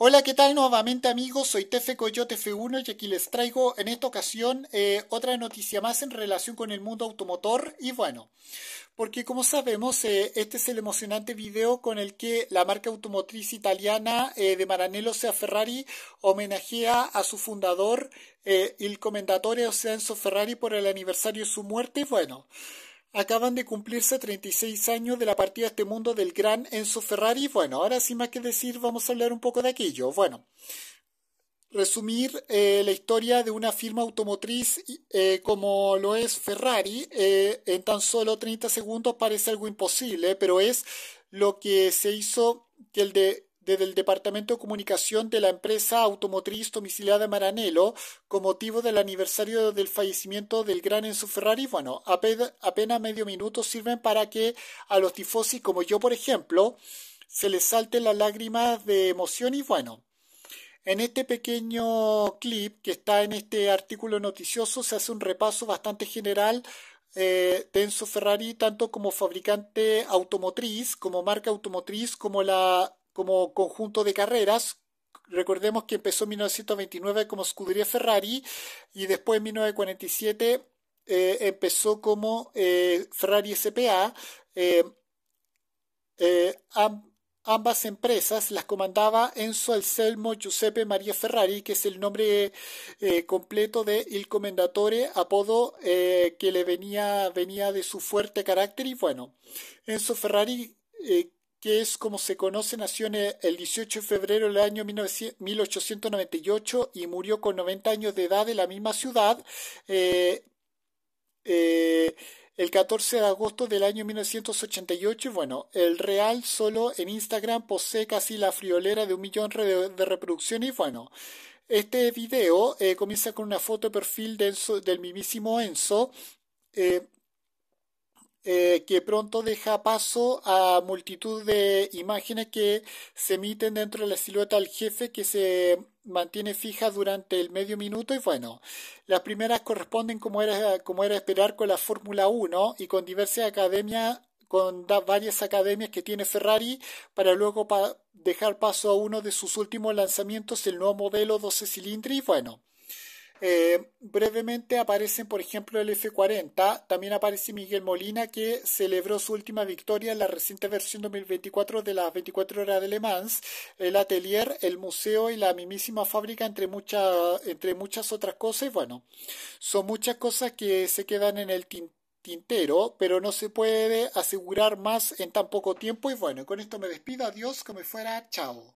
Hola, ¿qué tal nuevamente amigos? Soy Tefe Coyote F1 y aquí les traigo en esta ocasión eh, otra noticia más en relación con el mundo automotor y bueno, porque como sabemos eh, este es el emocionante video con el que la marca automotriz italiana eh, de Maranello, o sea Ferrari, homenajea a su fundador, el comendatore Enzo Ferrari por el aniversario de su muerte. y Bueno, Acaban de cumplirse 36 años de la partida a este mundo del gran Enzo Ferrari. Bueno, ahora sin más que decir, vamos a hablar un poco de aquello. Bueno, resumir eh, la historia de una firma automotriz eh, como lo es Ferrari eh, en tan solo 30 segundos parece algo imposible, pero es lo que se hizo que el de desde el Departamento de Comunicación de la empresa automotriz domiciliada Maranello con motivo del aniversario del fallecimiento del gran Enzo Ferrari. Bueno, apenas medio minuto sirven para que a los tifosi, como yo por ejemplo, se les salten las lágrimas de emoción y bueno. En este pequeño clip que está en este artículo noticioso se hace un repaso bastante general eh, de Enzo Ferrari tanto como fabricante automotriz, como marca automotriz, como la como conjunto de carreras. Recordemos que empezó en 1929 como Scuderia Ferrari y después en 1947 eh, empezó como eh, Ferrari SPA. Eh, ambas empresas las comandaba Enzo Anselmo Giuseppe Maria Ferrari, que es el nombre completo de Il Commendatore, apodo que le venía, venía de su fuerte carácter. Y bueno, Enzo Ferrari que es como se conoce, nació e-, el 18 de febrero del año 1898 y murió con 90 años de edad en la misma ciudad. Eh, eh, el 14 de agosto del año 1988, bueno, el Real solo en Instagram posee casi la friolera de un millón de, reproducciones y Bueno, este video eh, comienza con una foto de perfil de del mismísimo Enzo. Eh, eh, que pronto deja paso a multitud de imágenes que se emiten dentro de la silueta del jefe que se mantiene fija durante el medio minuto y bueno, las primeras corresponden como era, esperar con la Fórmula 1 y con diversas academias con varias academias que tiene Ferrari para luego dejar paso a uno de sus últimos lanzamientos, el nuevo modelo 12 cilindros y bueno, eh, brevemente aparecen, por ejemplo, el F40. También aparece Miguel Molina, que celebró su última victoria en la reciente versión 2024 de las 24 horas de Le Mans, el atelier, el museo y la mismísima fábrica, entre, muchas entre muchas otras cosas. Y bueno, son muchas cosas que se quedan en el tintero pero no se puede asegurar más en tan poco tiempo. Y bueno, con esto me despido, adiós, que me fuera, chao.